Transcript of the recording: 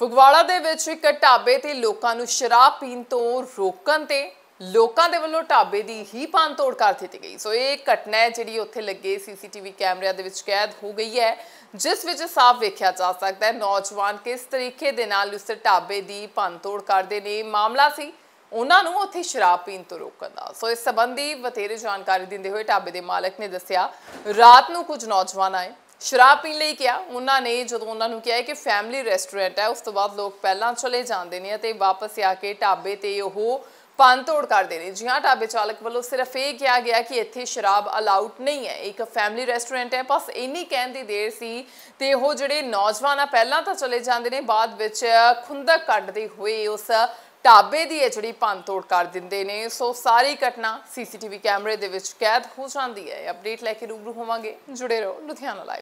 ਫਗਵਾੜਾ ਦੇ ਵਿੱਚ ਇੱਕ ਢਾਬੇ ਤੇ ਲੋਕਾਂ ਨੂੰ ਸ਼ਰਾਬ ਪੀਣ ਤੋਂ ਰੋਕਣ ਤੇ ਲੋਕਾਂ ਦੇ ਵੱਲੋਂ ਢਾਬੇ ਦੀ ਹੀ ਪਾਨ ਤੋੜ ਕਰ ਦਿੱਤੀ ਗਈ ਸੋ ਇਹ ਘਟਨਾ ਹੈ ਜਿਹੜੀ ਉੱਥੇ ਲੱਗੇ ਸੀਸੀਟੀਵੀ ਕੈਮਰਿਆਂ ਦੇ ਵਿੱਚ ਕੈਦ ਹੋ ਗਈ ਹੈ ਜਿਸ ਵਿੱਚ ਸਾਫ਼ ਵੇਖਿਆ ਜਾ ਸਕਦਾ ਹੈ ਨੌਜਵਾਨ ਕਿਸ ਤਰੀਕੇ ਦੇ ਨਾਲ ਉਸ ਢਾਬੇ ਦੀ ਪਾਨ ਤੋੜ ਕਰਦੇ ਨੇ ਮਾਮਲਾ ਸੀ ਉਹਨਾਂ ਨੂੰ ਉੱਥੇ ਸ਼ਰਾਬ ਪੀਣ ਤੋਂ ਰੋਕਣ ਦਾ ਸੋ ਇਸ ਸੰਬੰਧੀ ਵਧੇਰੇ ਜਾਣਕਾਰੀ ਦਿੰਦੇ ਹੋਏ ਢਾਬੇ ਦੇ ਮਾਲਕ ਨੇ ਦੱਸਿਆ ਰਾਤ ਨੂੰ ਕੁਝ ਨੌਜਵਾਨ ਆਏ ਸ਼ਰਾਬ ਪੀਣ ਲਈ ਕਿਹਾ ਉਹਨਾਂ ਨੇ ਜਦੋਂ ਉਹਨਾਂ ਨੂੰ ਕਿਹਾ ਕਿ ਫੈਮਿਲੀ ਰੈਸਟੋਰੈਂਟ ਹੈ ਉਸ ਤੋਂ ਬਾਅਦ ਲੋਕ ਪਹਿਲਾਂ ਚਲੇ ਜਾਂਦੇ ਨੇ ਤੇ ਵਾਪਸ ਆ ਕੇ ਢਾਬੇ ਤੇ ਉਹ ਪੰਨ ਤੋੜ ਕਰਦੇ ਨੇ ਜਿਹਾਂ ਢਾਬੇ ਚਾਲਕ ਵੱਲੋਂ ਸਿਰਫ ਇਹ ਕਿਹਾ ਗਿਆ ਕਿ ਇੱਥੇ ਸ਼ਰਾਬ ਅਲਾਊਡ ਨਹੀਂ ਹੈ ਇੱਕ ਫੈਮਿਲੀ ਰੈਸਟੋਰੈਂਟ ਹੈ ਬਸ ਇੰਨੀ ਕਹਿਣ ਦੀ ਦੇਰ ਸੀ ਤੇ ਉਹ ਜਿਹੜੇ ਨੌਜਵਾਨ ਆ ਪਹਿਲਾਂ ਤਾਂ ਚਲੇ ਜਾਂਦੇ ਨੇ ਬਾਅਦ ਵਿੱਚ ਖੁੰਦਕ ਕੱਢਦੇ ਹੋਏ ਉਸ ਢਾਬੇ ਦੀ ਇਹ ਜਿਹੜੀ ਪੰਨ ਤੋੜ ਕਰ ਦਿੰਦੇ ਨੇ ਸੋ ਸਾਰੀ ਘਟਨਾ ਸੀਸੀਟੀਵੀ ਕੈਮਰੇ ਦੇ ਵਿੱਚ ਕੈਦ ਹੋ ਜਾਂਦੀ ਹੈ ਅਪਡੇਟ ਲੈ ਕੇ ਰੂਬਰੂ ਹੋਵਾਂਗੇ ਜੁੜੇ ਰਹੋ ਲੁਧਿਆਣਾ